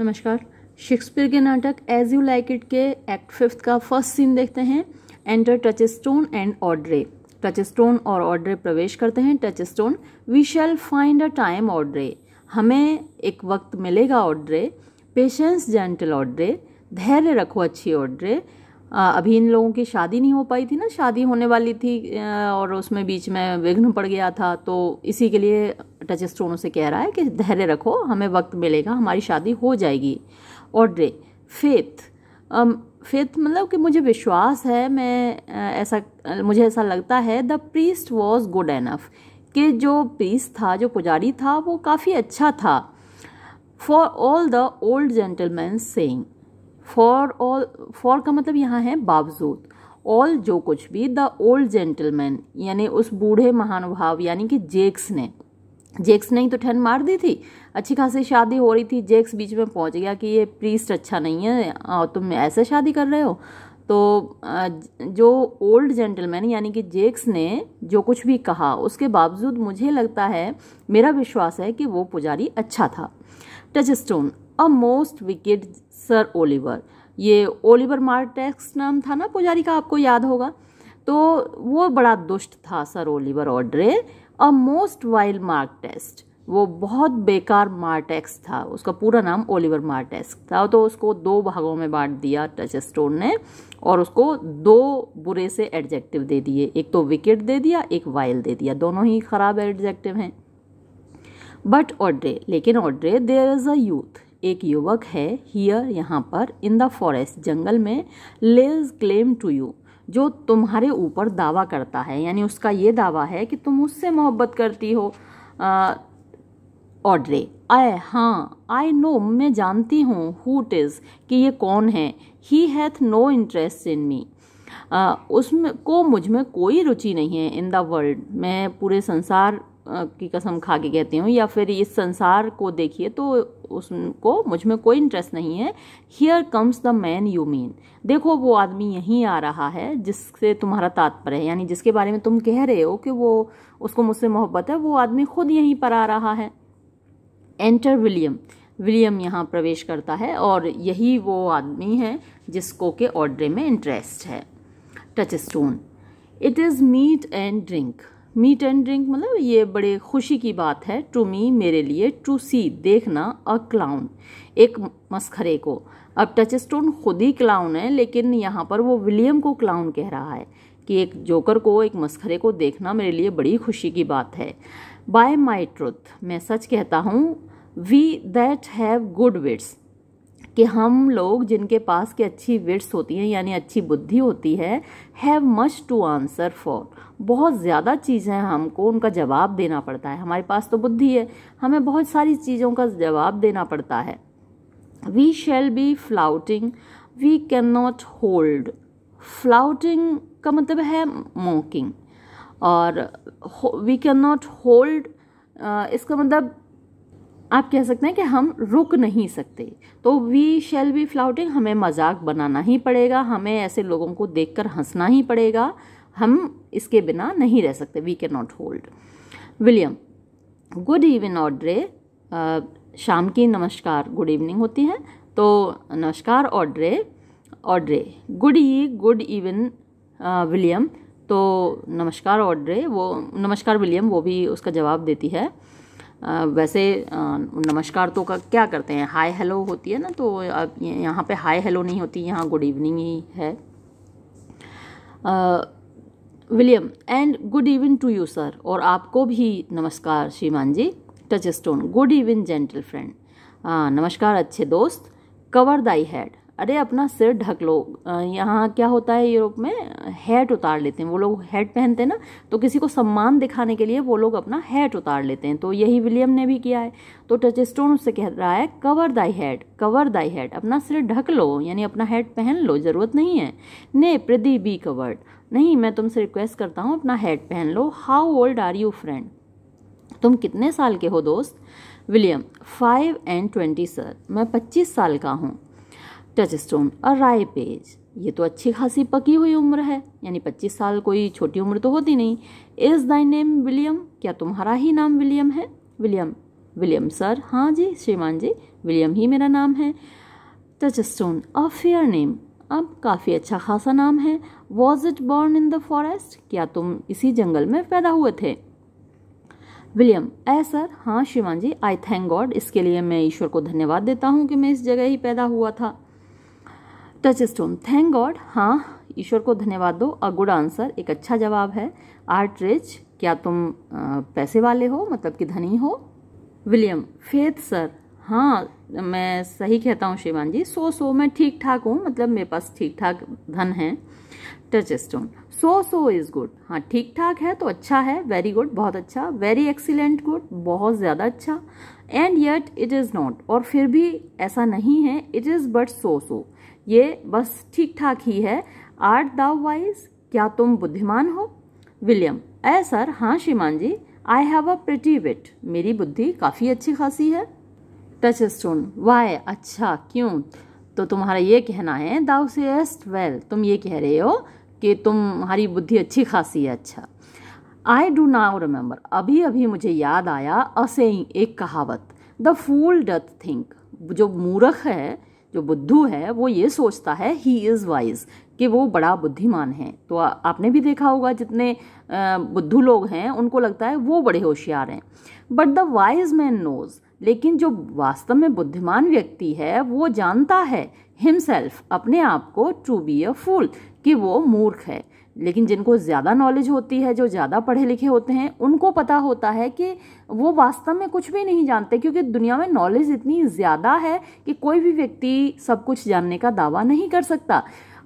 नमस्कार शेक्सपियर के नाटक एज यू लाइक इट के एक्ट फिफ्थ का फर्स्ट सीन देखते हैं enter Touchstone and touch Touchstone और ऑर्डरे प्रवेश करते हैं Touchstone we shall find a time Audrey हमें एक वक्त मिलेगा ऑर्डरे पेशेंस जेंटल ऑर्डरे धैर्य रखो अच्छी ऑर्डरे अभी इन लोगों की शादी नहीं हो पाई थी ना शादी होने वाली थी और उसमें बीच में विघ्न पड़ गया था तो इसी के लिए टच स्टोन उसे कह रहा है कि धैर्य रखो हमें वक्त मिलेगा हमारी शादी हो जाएगी और डे फेथ फेथ मतलब कि मुझे विश्वास है मैं ऐसा मुझे ऐसा लगता है the priest was good enough कि जो प्रीस्ट था जो पुजारी था वो काफ़ी अच्छा था for all the old gentleman saying for all for का मतलब यहाँ है बावजूद ऑल जो कुछ भी द ओल्ड जेंटलमैन यानी उस बूढ़े महानुभाव यानी कि जेक्स ने जेक्स ने ही तो ठंड मार दी थी अच्छी खासी शादी हो रही थी जेक्स बीच में पहुंच गया कि ये प्रीस्ट अच्छा नहीं है और तुम ऐसे शादी कर रहे हो तो जो ओल्ड जेंटलमैन यानी कि जेक्स ने जो कुछ भी कहा उसके बावजूद मुझे लगता है मेरा विश्वास है कि वो पुजारी अच्छा था Touchstone a most wicked sir Oliver ये ओलिवर मार्टेक्स नाम था ना पुजारी का आपको याद होगा तो वो बड़ा दुष्ट था sir Oliver Audrey a most wild Martext वो बहुत बेकार मार्टेक्स था उसका पूरा नाम ओलिवर मार्टेक्स था तो उसको दो भागों में बांट दिया टच स्टोन ने और उसको दो बुरे से एडजेक्टिव दे दिए एक तो विकेट दे दिया एक वाइल दे दिया दोनों ही ख़राब एडजेक्टिव हैं बट ऑड्रे लेकिन Audrey there is a youth एक युवक है हियर यहाँ पर इन द फॉरेस्ट जंगल में लेज क्लेम टू यू जो तुम्हारे ऊपर दावा करता है यानी उसका ये दावा है कि तुम उससे मोहब्बत करती हो ऑड्रे आए हाँ आई नो मैं जानती हूँ हुट इज़ कि ये कौन है he hath no interest in me उसमें को मुझ में कोई रुचि नहीं है इन द वर्ल्ड मैं पूरे संसार की कसम खा के कहती हूँ या फिर इस संसार को देखिए तो उसको मुझ में कोई इंटरेस्ट नहीं है here comes the man you mean देखो वो आदमी यहीं आ रहा है जिससे तुम्हारा तात्पर्य है यानी जिसके बारे में तुम कह रहे हो कि वो उसको मुझसे मोहब्बत है वो आदमी खुद यहीं पर आ रहा है एंटर विलियम विलियम यहाँ प्रवेश करता है और यही वो आदमी है जिसको के ऑर्डर में इंटरेस्ट है Touchstone it is meat and drink meat and drink मतलब ये बड़े खुशी की बात है टू मी मेरे लिए टू सी देखना अ क्लाउन एक मस्खरे को अब टच स्टोन खुद ही क्लाउन है लेकिन यहाँ पर वो विलियम को क्लाउन कह रहा है कि एक जोकर को एक मस्खरे को देखना मेरे लिए बड़ी खुशी की बात है बाय माई ट्रुथ मैं सच कहता हूँ we that have good wits कि हम लोग जिनके पास की अच्छी विट्स होती हैं यानी अच्छी बुद्धि होती है have much to answer for बहुत ज़्यादा चीज़ें हमको उनका जवाब देना पड़ता है हमारे पास तो बुद्धि है हमें बहुत सारी चीज़ों का जवाब देना पड़ता है we shall be flouting we can not hold flouting का मतलब है मोकिंग और वी कैन नॉट होल्ड इसका मतलब आप कह सकते हैं कि हम रुक नहीं सकते तो वी शेल बी फ्लाउटिंग हमें मजाक बनाना ही पड़ेगा हमें ऐसे लोगों को देखकर हंसना ही पड़ेगा हम इसके बिना नहीं रह सकते we can not hold William good even Audrey शाम की नमस्कार गुड इवनिंग होती है तो नमस्कार ऑड्रे ऑड्रे गुड ई गुड इवन विलियम तो नमस्कार ऑड्रे वो नमस्कार विलियम वो भी उसका जवाब देती है वैसे नमस्कार तो क्या करते हैं हाय हेलो होती है ना तो अब यहाँ पे हाय हेलो नहीं होती यहाँ गुड इवनिंग ही है William and good evening to you sir और आपको भी नमस्कार श्रीमान ji Touchstone good evening gentle friend नमस्कार अच्छे दोस्त कवर दाई हैड अरे अपना सिर ढक लो यहाँ क्या होता है यूरोप में हैट उतार लेते हैं वो लोग हैट पहनते हैं ना तो किसी को सम्मान दिखाने के लिए वो लोग अपना हैट उतार लेते हैं तो यही विलियम ने भी किया है तो टचस्टोन उससे कह रहा है cover thy head cover thy head अपना सिर ढक लो यानी अपना हैट पहन लो ज़रूरत नहीं है ने प्रदी बी कवर्ड नहीं मैं तुमसे रिक्वेस्ट करता हूँ अपना हैड पहन लो how old are you friend तुम कितने साल के हो दोस्त William five and twenty sir मैं पच्चीस साल का हूँ टचस्टोन और पेज ये तो अच्छी खासी पकी हुई उम्र है यानी पच्चीस साल कोई छोटी उम्र तो होती नहीं इज़ दाई नेम विलियम क्या तुम्हारा ही नाम विलियम है विलियम विलियम सर हाँ जी श्रीमान जी विलियम ही मेरा नाम है स्टोन अ फेयर नेम अब काफ़ी अच्छा खासा नाम है was it born in the forest क्या तुम इसी जंगल में पैदा हुए थे विलियम ए सर हाँ श्रीमान जी आई थैंक गॉड इसके लिए मैं ईश्वर को धन्यवाद देता हूँ कि मैं इस जगह ही पैदा हुआ था टच स्टोन थैंक गॉड हाँ ईश्वर को धन्यवाद दो अ गुड आंसर एक अच्छा जवाब है आर्ट रिच क्या तुम पैसे वाले हो मतलब कि धनी हो विलियम फेथ सर हाँ मैं सही कहता हूँ श्रीमान जी सो सो मैं ठीक ठाक हूँ मतलब मेरे पास ठीक ठाक धन है Touchstone so so is good हाँ ठीक ठाक है तो अच्छा है वेरी गुड बहुत अच्छा वेरी एक्सीलेंट गुड बहुत ज़्यादा अच्छा and yet it is not और फिर भी ऐसा नहीं है it is but so so ये बस ठीक ठाक ही है आर्ट दाउ वाइज क्या तुम बुद्धिमान हो विलियम ए सर हाँ श्रीमान जी आई हैव अ प्रिटी विट मेरी बुद्धि काफ़ी अच्छी खासी है टच स्टोन वाय अच्छा क्यों तो तुम्हारा ये कहना है दाउ एस्ट वेल तुम ये कह रहे हो कि तुम्हारी बुद्धि अच्छी खासी है अच्छा आई डू नाउ रिमेम्बर अभी अभी मुझे याद आया असेइंग एक कहावत द फूल डथ थिंक जो मूर्ख है जो बुद्धू है वो ये सोचता है ही इज़ वाइज कि वो बड़ा बुद्धिमान है तो आ, आपने भी देखा होगा जितने बुद्धू लोग हैं उनको लगता है वो बड़े होशियार हैं but the wise man knows लेकिन जो वास्तव में बुद्धिमान व्यक्ति है वो जानता है हिमसेल्फ अपने आप को टू बी अ फूल कि वो मूर्ख है लेकिन जिनको ज़्यादा नॉलेज होती है जो ज़्यादा पढ़े लिखे होते हैं उनको पता होता है कि वो वास्तव में कुछ भी नहीं जानते क्योंकि दुनिया में नॉलेज इतनी ज़्यादा है कि कोई भी व्यक्ति सब कुछ जानने का दावा नहीं कर सकता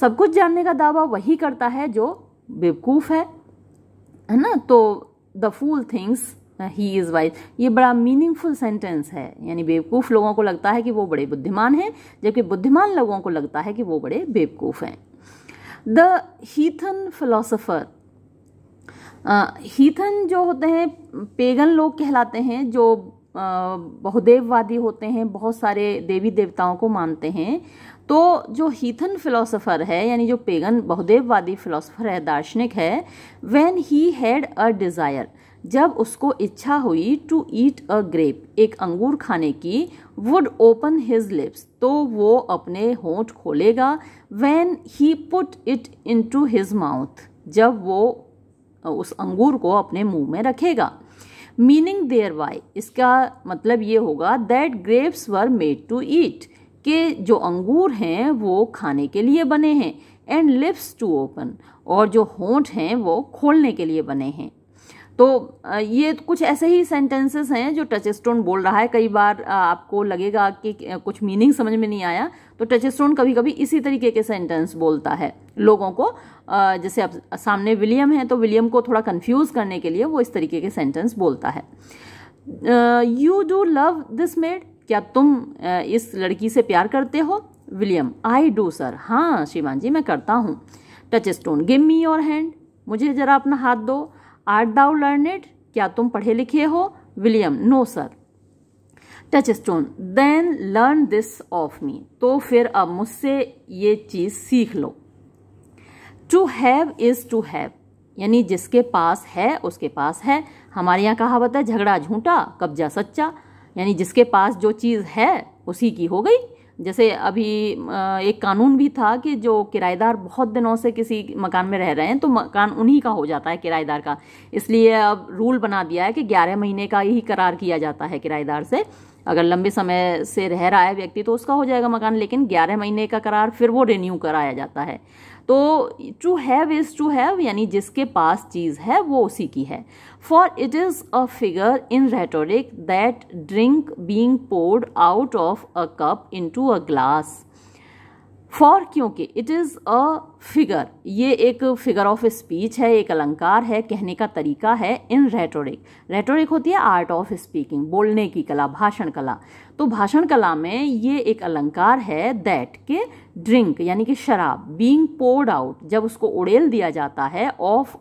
सब कुछ जानने का दावा वही करता है जो बेवकूफ़ है है ना तो the fool thinks he is wise ये बड़ा मीनिंगफुल सेंटेंस है यानी बेवकूफ़ लोगों को लगता है कि वो बड़े बुद्धिमान हैं जबकि बुद्धिमान लोगों को लगता है कि वो बड़े बेवकूफ़ हैं द हीथन फिलोसोफर हीथन जो होते हैं पेगन लोग कहलाते हैं जो बहुदेववादी होते हैं बहुत सारे देवी देवताओं को मानते हैं तो जो हीथन फिलोसोफर है यानी जो पेगन बहुदेववादी फिलोसोफर है दार्शनिक है when he had a desire जब उसको इच्छा हुई टू ईट अ ग्रेप एक अंगूर खाने की वुड ओपन हिज लिप्स तो वो अपने होंठ खोलेगा when he put it into his mouth जब वो उस अंगूर को अपने मुंह में रखेगा मीनिंग देयर वाई इसका मतलब ये होगा that grapes were made to eat के जो अंगूर हैं वो खाने के लिए बने हैं एंड लिप्स टू ओपन और जो होंठ हैं वो खोलने के लिए बने हैं तो ये कुछ ऐसे ही सेंटेंसेस हैं जो टच स्टोन बोल रहा है कई बार आपको लगेगा कि कुछ मीनिंग समझ में नहीं आया तो टच स्टोन कभी कभी इसी तरीके के सेंटेंस बोलता है लोगों को जैसे अब सामने विलियम है तो विलियम को थोड़ा कन्फ्यूज़ करने के लिए वो इस तरीके के सेंटेंस बोलता है you do love this maid क्या तुम इस लड़की से प्यार करते हो विलियम आई डू सर हाँ श्रीमान जी मैं करता हूँ Touchstone give me your hand मुझे ज़रा अपना हाथ दो आर दाउ लर्नेड क्या तुम पढ़े लिखे हो William no sir Touchstone then learn this of me तो फिर अब मुझसे ये चीज़ सीख लो to have is to have यानी जिसके पास है उसके पास है हमारे यहाँ कहावत है झगड़ा झूठा कब्जा सच्चा यानी जिसके पास जो चीज़ है उसी की हो गई जैसे अभी एक कानून भी था कि जो किराएदार बहुत दिनों से किसी मकान में रह रहे हैं तो मकान उन्हीं का हो जाता है किराएदार का इसलिए अब रूल बना दिया है कि ग्यारह महीने का ही करार किया जाता है किराएदार से अगर लंबे समय से रह रहा है व्यक्ति तो उसका हो जाएगा मकान लेकिन ग्यारह महीने का करार फिर वो रिन्यू कराया जाता है तो to have is to have यानी जिसके पास चीज़ है वो उसी की है for it is a figure in rhetoric that drink being poured out of a cup into a glass. For क्योंकि इट इज़ अ फिगर ये एक फिगर ऑफ स्पीच है एक अलंकार है कहने का तरीका है इन रेटोरिक रेटोरिक होती है आर्ट ऑफ स्पीकिंग बोलने की कला भाषण कला तो भाषण कला में ये एक अलंकार है दैट के ड्रिंक यानी कि शराब बींग पोर्ड आउट जब उसको उड़ेल दिया जाता है of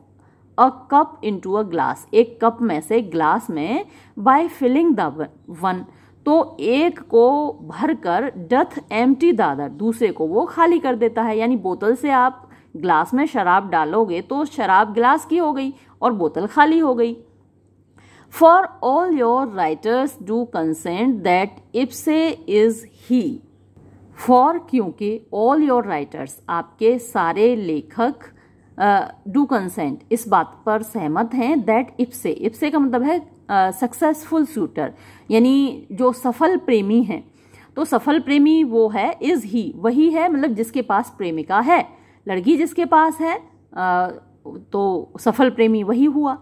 a cup into a glass एक कप में से ग्लास में बाय फिलिंग द वन तो एक को भरकर डथ एम टी दादर दूसरे को वो खाली कर देता है यानी बोतल से आप ग्लास में शराब डालोगे तो शराब ग्लास की हो गई और बोतल खाली हो गई for all your writers do consent that ipse is he for क्योंकि ऑल योर राइटर्स आपके सारे लेखक डू कंसेंट इस बात पर सहमत हैं दैट इप्से इप्से का मतलब है सक्सेसफुल सूटर यानी जो सफल प्रेमी हैं तो सफल प्रेमी वो है इज़ ही वही है मतलब जिसके पास प्रेमिका है लड़की जिसके पास है आ, तो सफल प्रेमी वही हुआ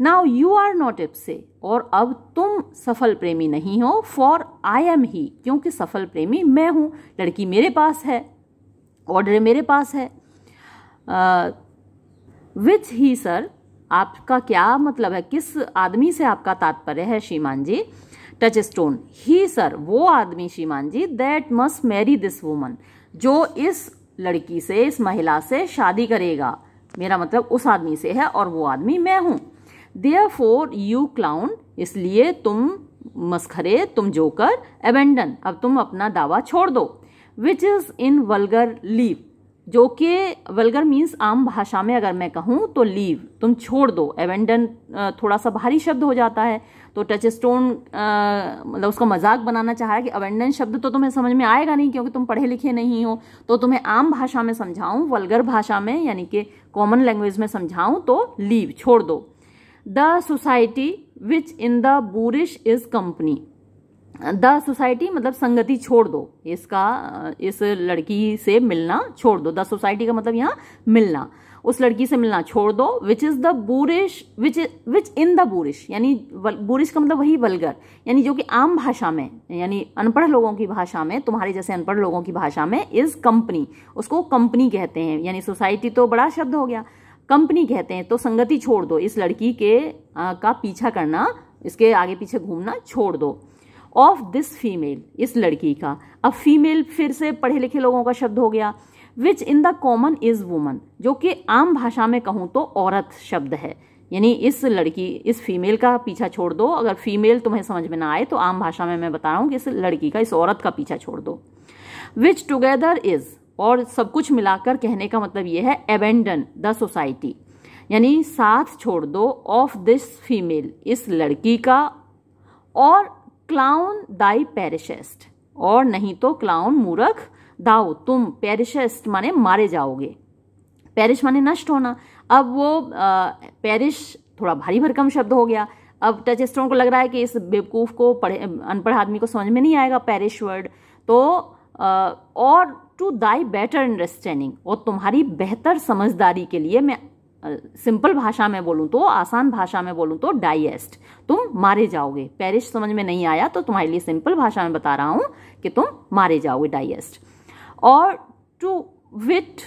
now you are not ipse और अब तुम सफल प्रेमी नहीं हो फॉर आई एम ही क्योंकि सफल प्रेमी मैं हूँ लड़की मेरे पास है ऑर्डर मेरे पास है विच ही सर आपका क्या मतलब है किस आदमी से आपका तात्पर्य है श्रीमान ji Touchstone he sir वो आदमी श्रीमान ji that must marry this woman जो इस लड़की से इस महिला से शादी करेगा मेरा मतलब उस आदमी से है और वो आदमी मैं हूँ देयर फोर यू क्लाउन इसलिए तुम मस्खरे तुम जोकर एबेंडन अब तुम अपना दावा छोड़ दो which is in vulgar leave जो कि वलगर मीन्स आम भाषा में अगर मैं कहूँ तो लीव तुम छोड़ दो एवेंडन थोड़ा सा भारी शब्द हो जाता है तो टच स्टोन मतलब उसका मजाक बनाना है कि अवेंडन शब्द तो तुम्हें समझ में आएगा नहीं क्योंकि तुम पढ़े लिखे नहीं हो तो तुम्हें आम भाषा में समझाऊँ वलगर भाषा में यानी कि कॉमन लैंग्वेज में समझाऊँ तो लीव छोड़ दो the society which in the boorish is company the society मतलब संगति छोड़ दो इसका इस लड़की से मिलना छोड़ दो द सोसाइटी का मतलब यहाँ मिलना उस लड़की से मिलना छोड़ दो which is the boorish which which in the boorish यानी बूरिश का मतलब वही वलगर यानी जो कि आम भाषा में यानी अनपढ़ लोगों की भाषा में तुम्हारे जैसे अनपढ़ लोगों की भाषा में इज़ कंपनी उसको कंपनी कहते हैं यानी सोसाइटी तो बड़ा शब्द हो गया कंपनी कहते हैं तो संगति छोड़ दो इस लड़की के आ, का पीछा करना इसके आगे पीछे घूमना छोड़ दो ऑफ दिस फीमेल इस लड़की का अब फीमेल फिर से पढ़े लिखे लोगों का शब्द हो गया which in the common is woman जो कि आम भाषा में कहूँ तो औरत शब्द है यानी इस लड़की इस फीमेल का पीछा छोड़ दो अगर फीमेल तुम्हें समझ में ना आए तो आम भाषा में मैं बता रहा हूँ कि इस लड़की का इस औरत का पीछा छोड़ दो विच टुगेदर इज और सब कुछ मिलाकर कहने का मतलब ये है एबेंडन द सोसाइटी यानी साथ छोड़ दो ऑफ दिस फीमेल इस लड़की का और क्लाउन दाई पेरिशेस्ट और नहीं तो क्लाउन मूरख दाओ तुम पेरिशेस्ट माने मारे जाओगे पेरिश माने नष्ट होना अब वो पेरिश थोड़ा भारी भरकम शब्द हो गया अब स्टोन को लग रहा है कि इस बेवकूफ़ को पढ़े अनपढ़ आदमी को समझ में नहीं आएगा पेरिश वर्ड तो आ, और टू दाई बेटर अंडरस्टैंडिंग और तुम्हारी बेहतर समझदारी के लिए मैं सिंपल भाषा में बोलूँ तो आसान भाषा में बोलूँ तो डाइएस्ट तुम मारे जाओगे पेरिश समझ में नहीं आया तो तुम्हारे लिए सिंपल भाषा में बता रहा हूँ कि तुम मारे जाओगे डाइएस्ट और टू विट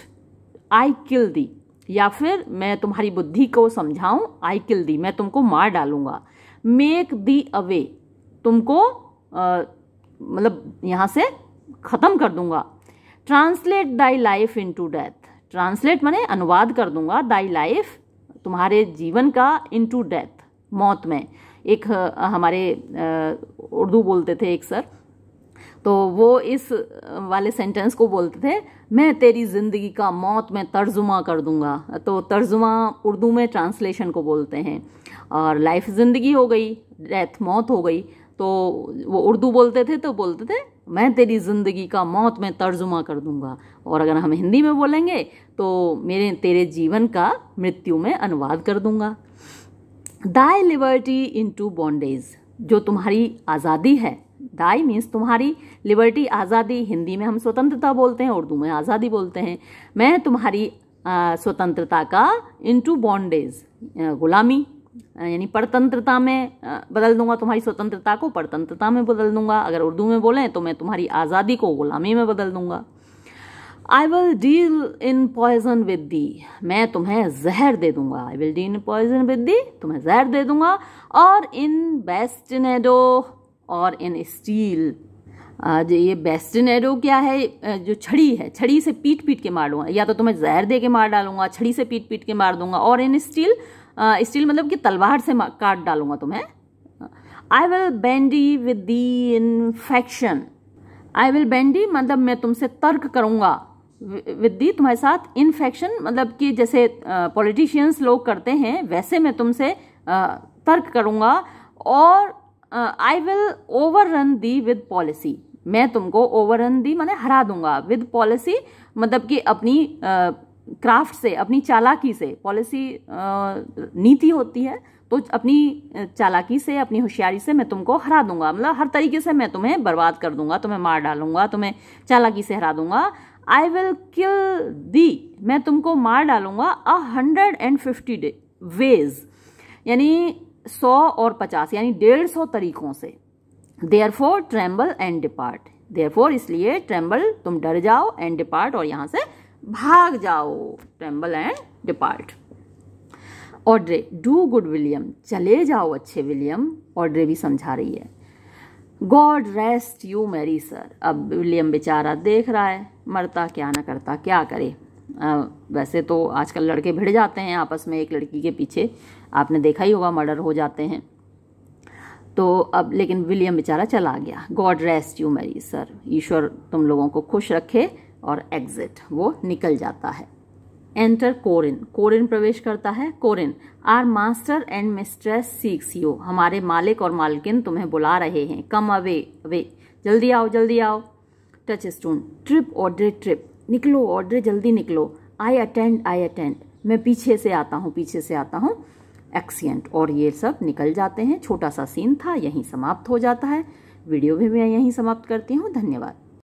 आई किल दी या फिर मैं तुम्हारी बुद्धि को समझाऊं आई किल दी मैं तुमको मार डालूंगा मेक दी अवे तुमको मतलब यहाँ से ख़त्म कर दूंगा translate thy life into death translate मैंने अनुवाद कर दूंगा दाई लाइफ तुम्हारे जीवन का इनटू डेथ मौत में एक हमारे उर्दू बोलते थे एक सर तो वो इस वाले सेंटेंस को बोलते थे मैं तेरी ज़िंदगी का मौत में तर्जुमा कर दूंगा तो तर्जुमा उर्दू में ट्रांसलेशन को बोलते हैं और लाइफ ज़िंदगी हो गई डेथ मौत हो गई तो वो उर्दू बोलते थे तो बोलते थे मैं तेरी ज़िंदगी का मौत में तर्जुमा कर दूंगा और अगर हम हिंदी में बोलेंगे तो मेरे तेरे जीवन का मृत्यु में अनुवाद कर दूंगा thy liberty into bondage जो तुम्हारी आज़ादी है दाई मीन्स तुम्हारी लिबर्टी आज़ादी हिंदी में हम स्वतंत्रता बोलते हैं उर्दू में आज़ादी बोलते हैं मैं तुम्हारी स्वतंत्रता का टू बॉन्डेज गुलामी यानी परतंत्रता में बदल दूंगा तुम्हारी स्वतंत्रता को परतंत्रता में बदल दूंगा अगर उर्दू में बोलें तो मैं तुम्हारी आज़ादी को गुलामी में बदल दूंगा I will deal in poison with thee मैं तुम्हें जहर दे दूंगा I will deal in poison with thee तुम्हें जहर दे दूंगा और इन बेस्टनेडो और इन स्टील जो ये बेस्टनेडो क्या है जो छड़ी है छड़ी से पीट पीट के मार दूंगा या तो तुम्हें जहर दे के मार डालूंगा छड़ी से पीट पीट के मार दूंगा और इन स्टील स्टील मतलब कि तलवार से काट डालूंगा तुम्हें I will bandy with thee infection I will bandy मतलब मैं तुमसे तर्क करूंगा विद दी तुम्हारे साथ इन्फेक्शन मतलब कि जैसे पॉलिटिशियंस लोग करते हैं वैसे मैं तुमसे तर्क करूँगा और I will overrun thee with policy मैं तुमको ओवर रन दी मैंने हरा दूंगा विद पॉलिसी मतलब कि अपनी uh, क्राफ्ट से अपनी चालाकी से पॉलिसी नीति होती है तो अपनी चालाकी से अपनी होशियारी से मैं तुमको हरा दूंगा मतलब हर तरीके से मैं तुम्हें बर्बाद कर दूंगा तुम्हें मार डालूंगा तुम्हें चालाकी से हरा दूंगा आई विल किल दी मैं तुमको मार डालूंगा a hundred and fifty day ways यानी सौ और पचास यानी डेढ़ सौ तरीकों से therefore tremble and depart therefore इसलिए ट्रैम्बल तुम डर जाओ एंड डिपार्ट और यहाँ से भाग जाओ tremble and depart Audrey do good William चले जाओ अच्छे विलियम ऑड्रे भी समझा रही है God rest you merry sir अब विलियम बेचारा देख रहा है मरता क्या ना करता क्या करे आ, वैसे तो आजकल लड़के भिड़ जाते हैं आपस में एक लड़की के पीछे आपने देखा ही होगा मर्डर हो जाते हैं तो अब लेकिन विलियम बेचारा चला गया God rest you merry sir ईश्वर तुम लोगों को खुश रखे और एग्जिट वो निकल जाता है एंटर कोरिन कोरिन प्रवेश करता है Corin our master and mistress seeks you हमारे मालिक और मालकिन तुम्हें बुला रहे हैं कम अवे अवे जल्दी आओ जल्दी आओ Touchstone trip Audrey trip निकलो ऑर्डर जल्दी निकलो आई अटेंड आई अटेंड मैं पीछे से आता हूँ पीछे से आता हूँ एक्सीडेंट और ये सब निकल जाते हैं छोटा सा सीन था यहीं समाप्त हो जाता है वीडियो भी मैं यहीं समाप्त करती हूँ धन्यवाद